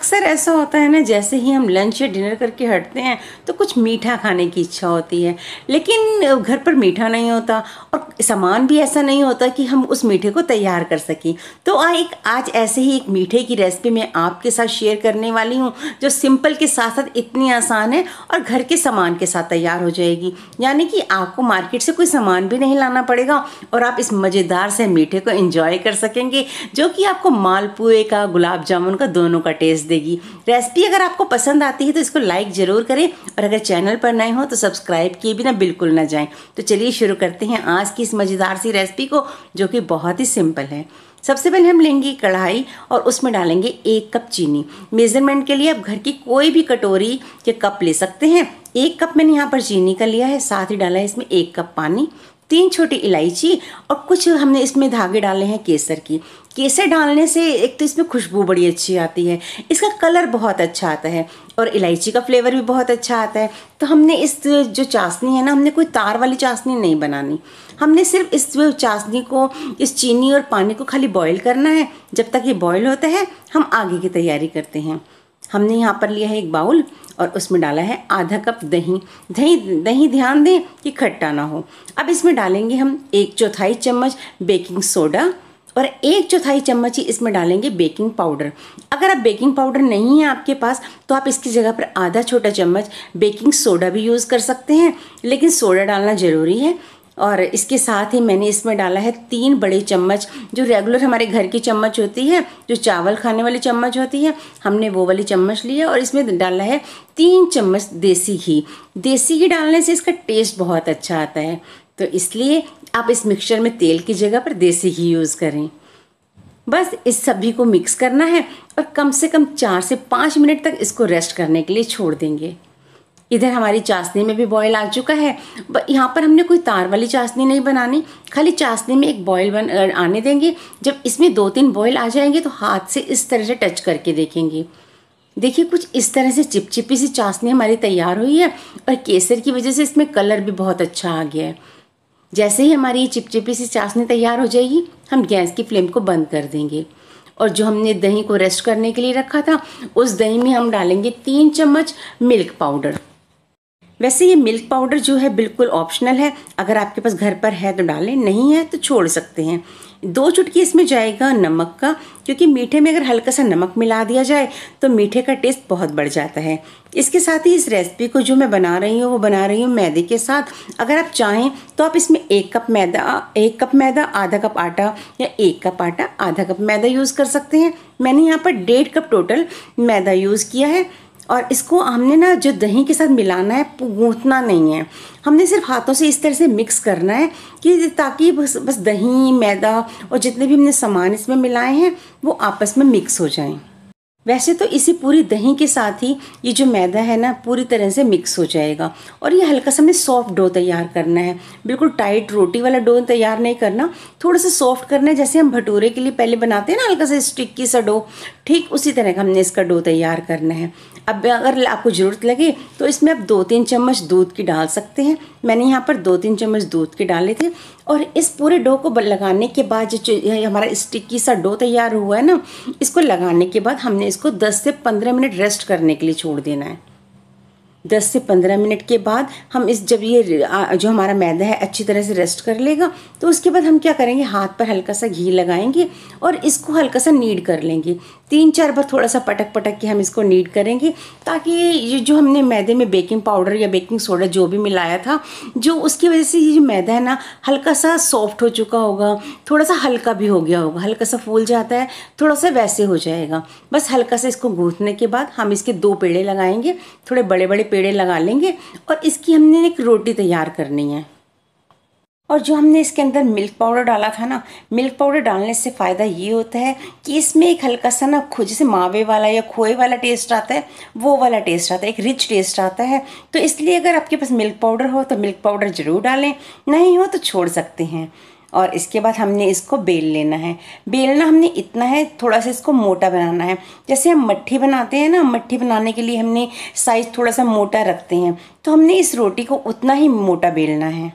अक्सर ऐसा होता है ना जैसे ही हम लंच या डिनर करके हटते हैं तो कुछ मीठा खाने की इच्छा होती है लेकिन घर पर मीठा नहीं होता और सामान भी ऐसा नहीं होता कि हम उस मीठे को तैयार कर सकें तो आ एक आज ऐसे ही एक मीठे की रेसिपी मैं आपके साथ शेयर करने वाली हूँ जो सिंपल के साथ साथ इतनी आसान है और घर के सामान के साथ तैयार हो जाएगी यानी कि आपको मार्केट से कोई सामान भी नहीं लाना पड़ेगा और आप इस मज़ेदार से मीठे को इंजॉय कर सकेंगे जो कि आपको मालपुए का गुलाब जामुन का दोनों का टेस्ट देगी रेसिपी अगर आपको पसंद आती है तो इसको लाइक ज़रूर करें और अगर चैनल पर नए हो तो सब्सक्राइब किए ना बिल्कुल ना जाएं तो चलिए शुरू करते हैं आज की इस मज़ेदार सी रेसिपी को जो कि बहुत ही सिंपल है सबसे पहले हम लेंगे कढ़ाई और उसमें डालेंगे एक कप चीनी मेज़रमेंट के लिए आप घर की कोई भी कटोरी या कप ले सकते हैं एक कप मैंने यहाँ पर चीनी का लिया है साथ ही डाला है इसमें एक कप पानी तीन छोटी इलायची और कुछ हमने इसमें धागे डाले हैं केसर की केसर डालने से एक तो इसमें खुशबू बड़ी अच्छी आती है इसका कलर बहुत अच्छा आता है और इलायची का फ्लेवर भी बहुत अच्छा आता है तो हमने इस जो चाशनी है ना हमने कोई तार वाली चाशनी नहीं बनानी हमने सिर्फ इस चाशनी को इस चीनी और पानी को खाली बॉयल करना है जब तक ये बॉयल होता है हम आगे की तैयारी करते हैं हमने यहाँ पर लिया है एक बाउल और उसमें डाला है आधा कप दही दही दही ध्यान दें कि खट्टा ना हो अब इसमें डालेंगे हम एक चौथाई चम्मच बेकिंग सोडा और एक चौथाई चम्मच ही इसमें डालेंगे बेकिंग पाउडर अगर आप बेकिंग पाउडर नहीं है आपके पास तो आप इसकी जगह पर आधा छोटा चम्मच बेकिंग सोडा भी यूज़ कर सकते हैं लेकिन सोडा डालना ज़रूरी है और इसके साथ ही मैंने इसमें डाला है तीन बड़े चम्मच जो रेगुलर हमारे घर की चम्मच होती है जो चावल खाने वाली चम्मच होती है हमने वो वाली चम्मच ली है और इसमें डाला है तीन चम्मच देसी घी देसी घी डालने से इसका टेस्ट बहुत अच्छा आता है तो इसलिए आप इस मिक्सचर में तेल की जगह पर देसी घी यूज़ करें बस इस सभी को मिक्स करना है और कम से कम चार से पाँच मिनट तक इसको रेस्ट करने के लिए छोड़ देंगे इधर हमारी चाशनी में भी बॉयल आ चुका है यहाँ पर हमने कोई तार वाली चाशनी नहीं बनानी खाली चाशनी में एक बॉयल बन आने देंगे जब इसमें दो तीन बॉयल आ जाएंगे तो हाथ से इस तरह से टच करके देखेंगे देखिए कुछ इस तरह से चिपचिपी सी चाशनी हमारी तैयार हुई है और केसर की वजह से इसमें कलर भी बहुत अच्छा आ गया है जैसे ही हमारी ये चिपचिपी सी चाशनी तैयार हो जाएगी हम गैस की फ्लेम को बंद कर देंगे और जो हमने दही को रेस्ट करने के लिए रखा था उस दही में हम डालेंगे तीन चम्मच मिल्क पाउडर वैसे ये मिल्क पाउडर जो है बिल्कुल ऑप्शनल है अगर आपके पास घर पर है तो डालें नहीं है तो छोड़ सकते हैं दो चुटकी इसमें जाएगा नमक का क्योंकि मीठे में अगर हल्का सा नमक मिला दिया जाए तो मीठे का टेस्ट बहुत बढ़ जाता है इसके साथ ही इस रेसिपी को जो मैं बना रही हूँ वो बना रही हूँ मैदे के साथ अगर आप चाहें तो आप इसमें एक कप मैदा एक कप मैदा आधा कप आटा या एक कप आटा आधा कप मैदा यूज़ कर सकते हैं मैंने यहाँ पर डेढ़ कप टोटल मैदा यूज़ किया है और इसको हमने ना जो दही के साथ मिलाना है गूंथना नहीं है हमने सिर्फ हाथों से इस तरह से मिक्स करना है कि ताकि बस बस दही मैदा और जितने भी हमने सामान इसमें मिलाए हैं वो आपस में मिक्स हो जाएं वैसे तो इसी पूरी दही के साथ ही ये जो मैदा है ना पूरी तरह से मिक्स हो जाएगा और ये हल्का सा हमें सॉफ्ट डो तैयार करना है बिल्कुल टाइट रोटी वाला डो तैयार नहीं करना थोड़ा सा सॉफ्ट करना है जैसे हम भटूरे के लिए पहले बनाते हैं ना हल्का सा स्टिक्की सा डो ठीक उसी तरह का हमने इसका डो तैयार करना है अब अगर आपको ज़रूरत लगे तो इसमें आप दो तीन चम्मच दूध की डाल सकते हैं मैंने यहाँ पर दो तीन चम्मच दूध के डाले थे और इस पूरे डो को लगाने के बाद जो हमारा स्टिकी सा डो तैयार हुआ है ना इसको लगाने के बाद हमने इसको 10 से 15 मिनट रेस्ट करने के लिए छोड़ देना है दस से पंद्रह मिनट के बाद हम इस जब ये जो हमारा मैदा है अच्छी तरह से रेस्ट कर लेगा तो उसके बाद हम क्या करेंगे हाथ पर हल्का सा घी लगाएंगे और इसको हल्का सा नीड कर लेंगे तीन चार बार थोड़ा सा पटक पटक के हम इसको नीड करेंगे ताकि ये जो हमने मैदे में बेकिंग पाउडर या बेकिंग सोडा जो भी मिलाया था जो उसकी वजह से ये जो मैदा है ना हल्का सा सॉफ्ट हो चुका होगा थोड़ा सा हल्का भी हो गया होगा हल्का सा फूल जाता है थोड़ा सा वैसे हो जाएगा बस हल्का सा इसको गूंथने के बाद हम इसके दो पेड़े लगाएंगे थोड़े बड़े बड़े पेड़े लगा लेंगे और इसकी हमने एक रोटी तैयार करनी है और जो हमने इसके अंदर मिल्क पाउडर डाला था ना मिल्क पाउडर डालने से फ़ायदा ये होता है कि इसमें एक हल्का सा ना खो जैसे मावे वाला या खोए वाला टेस्ट आता है वो वाला टेस्ट आता है एक रिच टेस्ट आता है तो इसलिए अगर आपके पास मिल्क पाउडर हो तो मिल्क पाउडर ज़रूर डालें नहीं हो तो छोड़ सकते हैं और इसके बाद हमने इसको बेल लेना है बेलना हमने इतना है थोड़ा सा इसको मोटा बनाना है जैसे हम मट्ठी बनाते हैं ना मट्ठी बनाने के लिए हमने साइज़ थोड़ा सा मोटा रखते हैं तो हमने इस रोटी को उतना ही मोटा बेलना है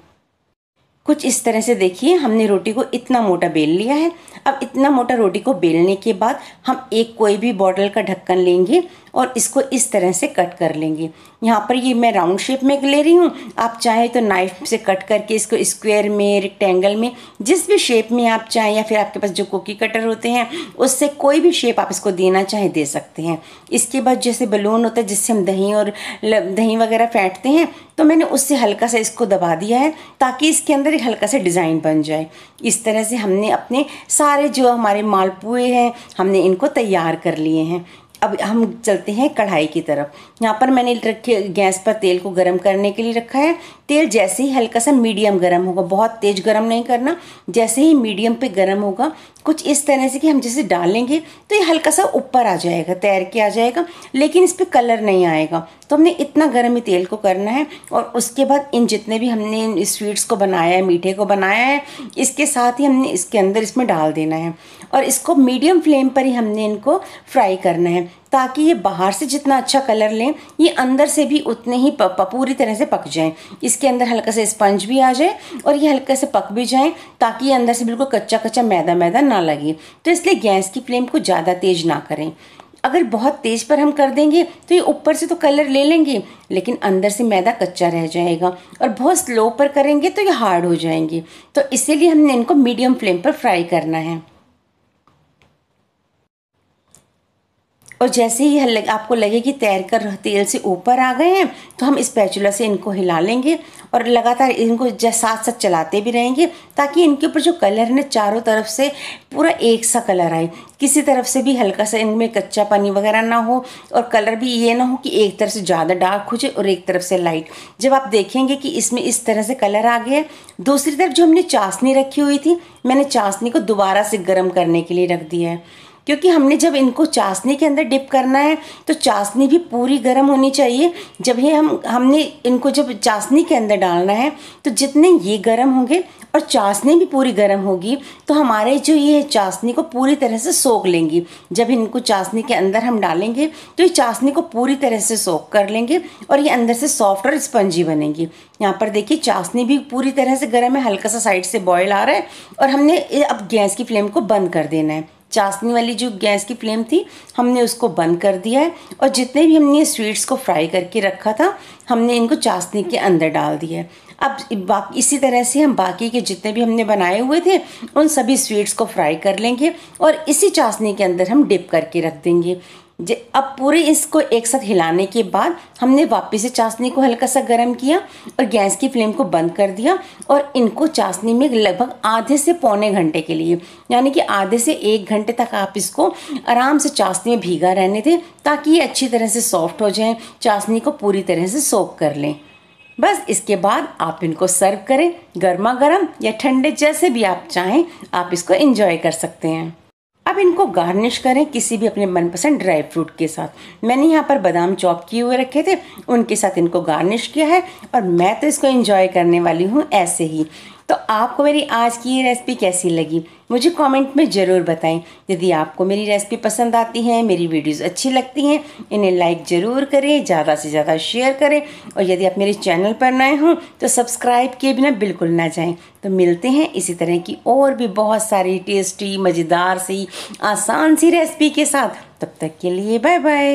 कुछ इस तरह से देखिए हमने रोटी को इतना मोटा बेल लिया है अब इतना मोटा रोटी को बेलने के बाद हम एक कोई भी बॉटल का ढक्कन लेंगे और इसको इस तरह से कट कर लेंगे यहाँ पर ये मैं राउंड शेप में ले रही हूँ आप चाहें तो नाइफ से कट करके इसको स्क्वायर में रेक्टेंगल में जिस भी शेप में आप चाहें या फिर आपके पास जो कुकी कटर होते हैं उससे कोई भी शेप आप इसको देना चाहे दे सकते हैं इसके बाद जैसे बलून होता है जिससे हम दही और दही वगैरह फेंटते हैं तो मैंने उससे हल्का सा इसको दबा दिया है ताकि इसके अंदर एक हल्का सा डिज़ाइन बन जाए इस तरह से हमने अपने सारे जो हमारे मालपुए हैं हमने इनको तैयार कर लिए हैं अब हम चलते हैं कढ़ाई की तरफ यहाँ पर मैंने रखे गैस पर तेल को गर्म करने के लिए रखा है तेल जैसे ही हल्का सा मीडियम गर्म होगा बहुत तेज़ गर्म नहीं करना जैसे ही मीडियम पे गर्म होगा कुछ इस तरह से कि हम जैसे डालेंगे तो ये हल्का सा ऊपर आ जाएगा तैर के आ जाएगा लेकिन इस पर कलर नहीं आएगा तो हमने इतना गर्म ही तेल को करना है और उसके बाद इन जितने भी हमने स्वीट्स को बनाया है मीठे को बनाया है इसके साथ ही हमने इसके अंदर इसमें डाल देना है और इसको मीडियम फ्लेम पर ही हमने इनको फ्राई करना है ताकि ये बाहर से जितना अच्छा कलर लें ये अंदर से भी उतने ही प, पूरी तरह से पक जाएं इसके अंदर हल्का सा स्पंज भी आ जाए और ये हल्का से पक भी जाएं ताकि ये अंदर से बिल्कुल कच्चा कच्चा मैदा मैदा ना लगे तो इसलिए गैस की फ्लेम को ज़्यादा तेज़ ना करें अगर बहुत तेज़ पर हम कर देंगे तो ये ऊपर से तो कलर ले लेंगे लेकिन अंदर से मैदा कच्चा रह जाएगा और बहुत स्लो पर करेंगे तो ये हार्ड हो जाएंगे तो इसीलिए हमने इनको मीडियम फ्लेम पर फ्राई करना है और जैसे ही लग, आपको लगे कि तैर कर तेल से ऊपर आ गए हैं तो हम स्पैचुला से इनको हिला लेंगे और लगातार इनको साथ साथ चलाते भी रहेंगे ताकि इनके ऊपर जो कलर है ना चारों तरफ से पूरा एक सा कलर आए किसी तरफ से भी हल्का सा इनमें कच्चा पानी वगैरह ना हो और कलर भी ये ना हो कि एक तरफ से ज़्यादा डार्क हो जाए और एक तरफ से लाइट जब आप देखेंगे कि इसमें इस तरह से कलर आ गया है दूसरी तरफ जो हमने चाशनी रखी हुई थी मैंने चाशनी को दोबारा से गर्म करने के लिए रख दिया है क्योंकि हमने जब इनको चाशनी के अंदर डिप करना है तो चाशनी भी पूरी गर्म होनी चाहिए जब ये हम हमने इनको जब चाशनी के अंदर डालना है तो जितने ये गर्म होंगे और चाशनी भी पूरी गर्म होगी तो हमारे जो ये चाशनी को पूरी तरह से सोख लेंगी जब इनको चाशनी के अंदर हम डालेंगे तो ये चाशनी को पूरी तरह से सोख कर लेंगे और ये अंदर से सॉफ्ट और स्पंजी बनेगी यहाँ पर देखिए चाशनी भी पूरी तरह से गर्म है हल्का सा साइड से बॉयल आ रहा है और हमने अब गैस की फ्लेम को बंद कर देना है चाशनी वाली जो गैस की फ्लेम थी हमने उसको बंद कर दिया है और जितने भी हमने स्वीट्स को फ्राई करके रखा था हमने इनको चाशनी के अंदर डाल दिया है अब बाकी इसी तरह से हम बाकी के जितने भी हमने बनाए हुए थे उन सभी स्वीट्स को फ्राई कर लेंगे और इसी चाशनी के अंदर हम डिप करके रख देंगे अब पूरे इसको एक साथ हिलाने के बाद हमने वापस से चाशनी को हल्का सा गर्म किया और गैस की फ्लेम को बंद कर दिया और इनको चाशनी में लगभग आधे से पौने घंटे के लिए यानी कि आधे से एक घंटे तक आप इसको आराम से चाशनी में भीगा रहने दें ताकि ये अच्छी तरह से सॉफ्ट हो जाए चाशनी को पूरी तरह से सोख कर लें बस इसके बाद आप इनको सर्व करें गर्मा गर्म या ठंडे जैसे भी आप चाहें आप इसको इंजॉय कर सकते हैं अब इनको गार्निश करें किसी भी अपने मनपसंद ड्राई फ्रूट के साथ मैंने यहाँ पर बादाम चॉप किए हुए रखे थे उनके साथ इनको गार्निश किया है और मैं तो इसको इंजॉय करने वाली हूँ ऐसे ही तो आपको मेरी आज की ये रेसिपी कैसी लगी मुझे कमेंट में ज़रूर बताएं यदि आपको मेरी रेसिपी पसंद आती है मेरी वीडियोस अच्छी लगती हैं इन्हें लाइक ज़रूर करें ज़्यादा से ज़्यादा शेयर करें और यदि आप मेरे चैनल पर नए हों तो सब्सक्राइब किए बिना बिल्कुल ना जाएं तो मिलते हैं इसी तरह की और भी बहुत सारी टेस्टी मज़ेदार सी आसान सी रेसिपी के साथ तब तक के लिए बाय बाय